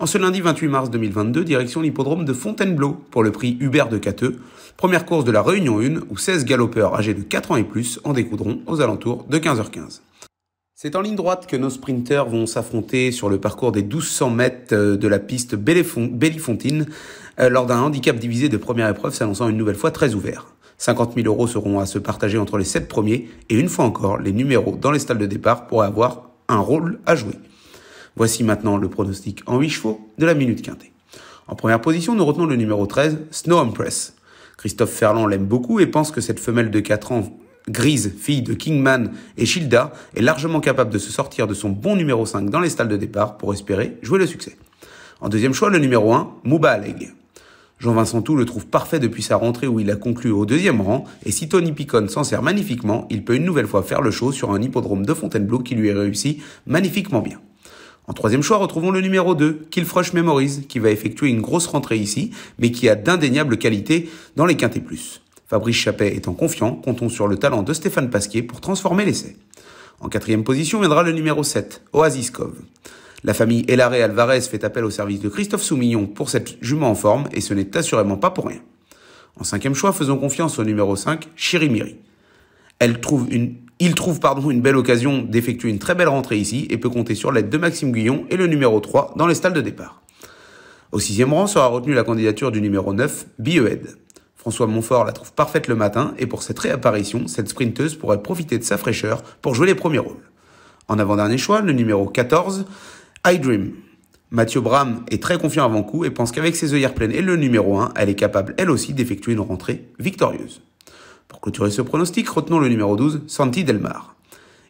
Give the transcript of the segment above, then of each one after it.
En ce lundi 28 mars 2022, direction l'hippodrome de Fontainebleau pour le prix Hubert de Cateux, première course de la Réunion 1 où 16 galopeurs âgés de 4 ans et plus en découdront aux alentours de 15h15. C'est en ligne droite que nos sprinters vont s'affronter sur le parcours des 1200 mètres euh, de la piste Bélifontine euh, lors d'un handicap divisé de première épreuve s'annonçant une nouvelle fois très ouvert. 50 000 euros seront à se partager entre les 7 premiers et une fois encore, les numéros dans les stalles de départ pourraient avoir un rôle à jouer. Voici maintenant le pronostic en 8 chevaux de la minute quintée. En première position, nous retenons le numéro 13, Snow Empress. Christophe Ferland l'aime beaucoup et pense que cette femelle de 4 ans Grise, fille de Kingman et Shilda, est largement capable de se sortir de son bon numéro 5 dans les stalles de départ pour espérer jouer le succès. En deuxième choix, le numéro 1, Aleg. Jean-Vincent Tout le trouve parfait depuis sa rentrée où il a conclu au deuxième rang, et si Tony Picon s'en sert magnifiquement, il peut une nouvelle fois faire le show sur un hippodrome de Fontainebleau qui lui est réussi magnifiquement bien. En troisième choix, retrouvons le numéro 2, Killfrush Memories, qui va effectuer une grosse rentrée ici, mais qui a d'indéniables qualités dans les quintés plus. Fabrice Chappet étant confiant, comptons sur le talent de Stéphane Pasquier pour transformer l'essai. En quatrième position viendra le numéro 7, Oasis Cove. La famille Elaré Alvarez fait appel au service de Christophe Soumillon pour cette jument en forme, et ce n'est assurément pas pour rien. En cinquième choix, faisons confiance au numéro 5, Chirimiri. Elle trouve une il trouve pardon, une belle occasion d'effectuer une très belle rentrée ici et peut compter sur l'aide de Maxime Guyon et le numéro 3 dans les stalles de départ. Au sixième rang sera retenue la candidature du numéro 9, Bioed. François Montfort la trouve parfaite le matin et pour cette réapparition, cette sprinteuse pourrait profiter de sa fraîcheur pour jouer les premiers rôles. En avant-dernier choix, le numéro 14, I.D.R.E.A.M. Mathieu Bram est très confiant avant coup et pense qu'avec ses œillères pleines et le numéro 1, elle est capable elle aussi d'effectuer une rentrée victorieuse. Pour clôturer ce pronostic, retenons le numéro 12, Santi Delmar.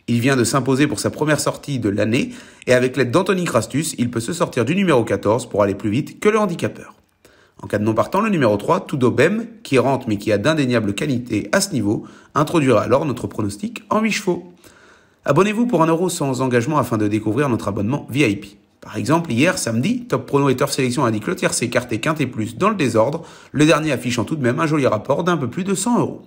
Il vient de s'imposer pour sa première sortie de l'année et avec l'aide d'Anthony Crastus, il peut se sortir du numéro 14 pour aller plus vite que le handicapeur. En cas de non partant, le numéro 3, Tudo Bem, qui rentre mais qui a d'indéniables qualités à ce niveau, introduira alors notre pronostic en 8 chevaux. Abonnez-vous pour 1€ euro sans engagement afin de découvrir notre abonnement VIP. Par exemple, hier, samedi, Top Prono et Turf Sélection indiquent le tiers écarté quinte et plus dans le désordre, le dernier affichant tout de même un joli rapport d'un peu plus de 100 euros.